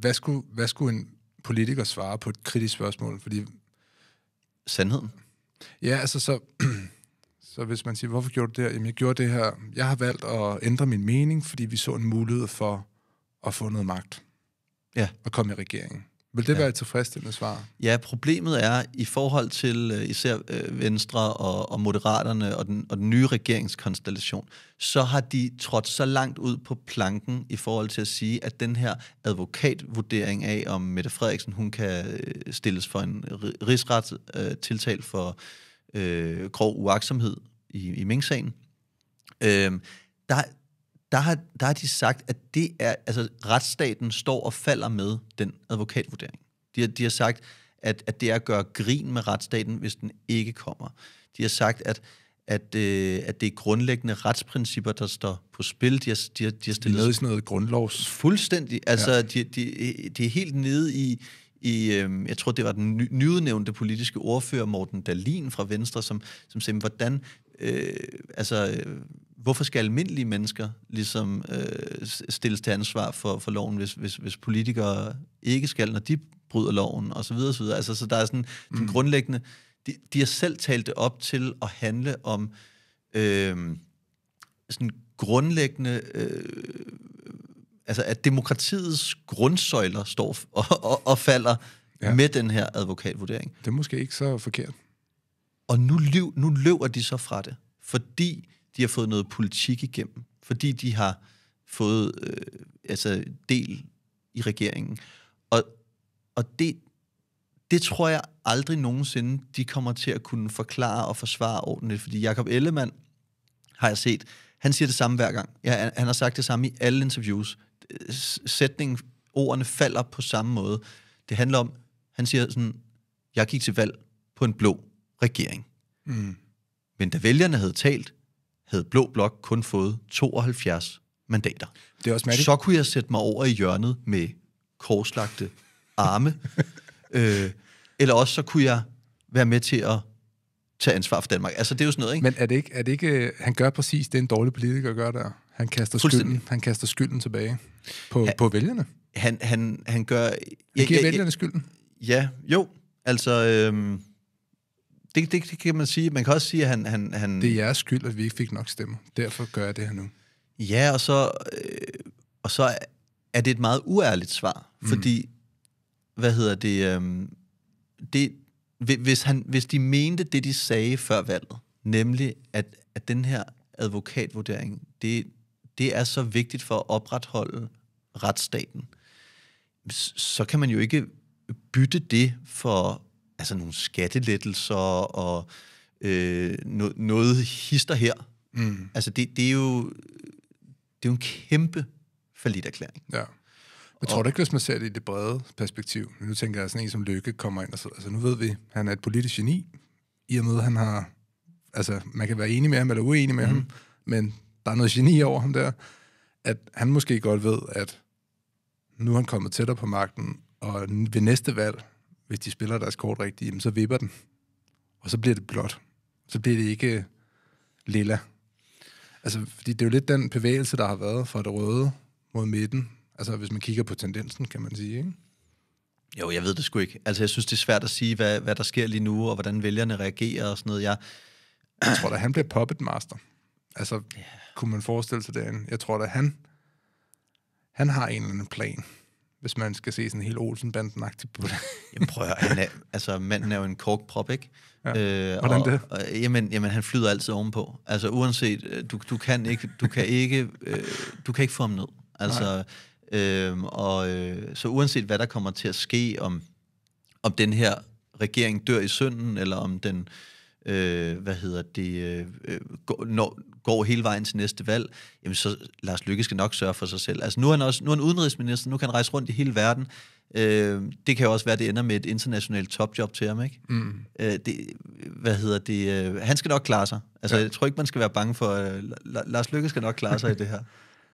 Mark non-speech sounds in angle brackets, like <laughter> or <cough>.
hvad skulle, hvad skulle en politiker svare på et kritisk spørgsmål? Fordi... Sandheden? Ja, altså så... <clears throat> Så hvis man siger, hvorfor gjorde du det her? Jamen, jeg gjorde det her. Jeg har valgt at ændre min mening, fordi vi så en mulighed for at få noget magt. Ja. Og komme i regeringen. Vil det ja. være et tilfredsstillende svar? Ja, problemet er i forhold til øh, især øh, Venstre og, og Moderaterne og den, og den nye regeringskonstellation, så har de trådt så langt ud på planken i forhold til at sige, at den her advokatvurdering af, om Mette Frederiksen hun kan øh, stilles for en rigsret øh, tiltalt for øh, grov uaksomhed i, i Mink-sagen, øh, der, der har, der har de sagt, at det er, altså, retsstaten står og falder med den advokatvurdering. De har, de har sagt, at, at det er at gøre grin med retsstaten, hvis den ikke kommer. De har sagt, at, at, øh, at det er grundlæggende retsprincipper, der står på spil. De har, de har, de har stillet... Nede i sådan noget grundlovs... Fuldstændig. Altså, ja. de, de, de er helt nede i... i øh, jeg tror, det var den ny, nyudnævnte politiske ordfører, Morten Dalin fra Venstre, som, som sagde, hvordan... Øh, altså, hvorfor skal almindelige mennesker ligesom øh, stilles til ansvar for, for loven, hvis, hvis, hvis politikere ikke skal, når de bryder loven, og så videre, og så videre. Altså, så der er sådan mm. den grundlæggende... De, de har selv talt det op til at handle om øh, sådan grundlæggende... Øh, altså, at demokratiets grundsøjler står og, og, og falder ja. med den her advokatvurdering. Det er måske ikke så forkert. Og nu, nu løber de så fra det, fordi de har fået noget politik igennem, fordi de har fået øh, altså del i regeringen. Og, og det, det tror jeg aldrig nogensinde, de kommer til at kunne forklare og forsvare ordentligt, fordi Jakob Ellemann har jeg set, han siger det samme hver gang. Ja, han har sagt det samme i alle interviews. Sætningen, ordene falder på samme måde. Det handler om, han siger sådan, jeg gik til valg på en blå regering. Mm. Men da vælgerne havde talt, havde Blå Blok kun fået 72 mandater. Det er også mærkeligt. Så kunne jeg sætte mig over i hjørnet med korslagte arme. <laughs> øh, eller også så kunne jeg være med til at tage ansvar for Danmark. Altså, det er jo sådan noget, ikke? Men er det ikke, er det ikke øh, han gør præcis det, en dårlig politiker gør der? Han kaster, skylden, han kaster skylden tilbage på, han, på vælgerne. Han, han, han gør... Han giver jeg, jeg, vælgerne skylden. Ja, jo. Altså, øhm, det, det, det kan man sige. Man kan også sige, at han, han, han... Det er jeres skyld, at vi ikke fik nok stemmer. Derfor gør jeg det her nu. Ja, og så, øh, og så er det et meget uærligt svar. Mm. Fordi, hvad hedder det... Øh, det hvis, han, hvis de mente det, de sagde før valget, nemlig at, at den her advokatvurdering, det, det er så vigtigt for at opretholde retsstaten, så kan man jo ikke bytte det for altså nogle skattelettelser og øh, noget, noget hister her. Mm. Altså det, det, er jo, det er jo en kæmpe forlidt erklæring. Ja. Jeg tror og, ikke, hvis man ser det i det brede perspektiv. Nu tænker jeg sådan en som Lykke kommer ind og så, altså nu ved vi, han er et politisk geni, i og med, at han har, altså man kan være enig med ham eller uenig med mm. ham, men der er noget geni over ham der, at han måske godt ved, at nu er han kommet tættere på magten, og ved næste valg, hvis de spiller deres kort rigtigt, jamen, så vipper den. Og så bliver det blåt. Så bliver det ikke øh, lilla. Altså, fordi det er jo lidt den bevægelse, der har været fra det røde mod midten. Altså, hvis man kigger på tendensen, kan man sige, ikke? Jo, jeg ved det sgu ikke. Altså, jeg synes, det er svært at sige, hvad, hvad der sker lige nu, og hvordan vælgerne reagerer og sådan noget. Jeg, jeg tror da, han bliver puppet master. Altså, yeah. kunne man forestille sig det? Jeg tror da, han, han har en eller anden plan hvis man skal se sådan hel Olsen-banden-agtigt på det. <laughs> jamen prøv at han er, altså manden er jo en korkprop, ikke? Ja. Øh, Hvordan og, det? Og, jamen, jamen, han flyder altid ovenpå. Altså uanset, øh, du, du kan ikke, du kan ikke, øh, du kan ikke få ham ned. Altså, Nej. øh, og, øh, så uanset hvad der kommer til at ske, om, om den her regering dør i synden, eller om den øh, øh, hvad hedder det, øh, øh går, når, går hele vejen til næste valg, jamen så Lars Lykke skal nok sørge for sig selv. Altså nu er han også nu er han udenrigsminister, nu kan han rejse rundt i hele verden. Øh, det kan jo også være, at det ender med et internationalt topjob til ham, ikke? Mm. Øh, det, hvad hedder det, øh, han skal nok klare sig. Altså ja. jeg tror ikke, man skal være bange for, øh, Lars Lykke skal nok klare sig i det her.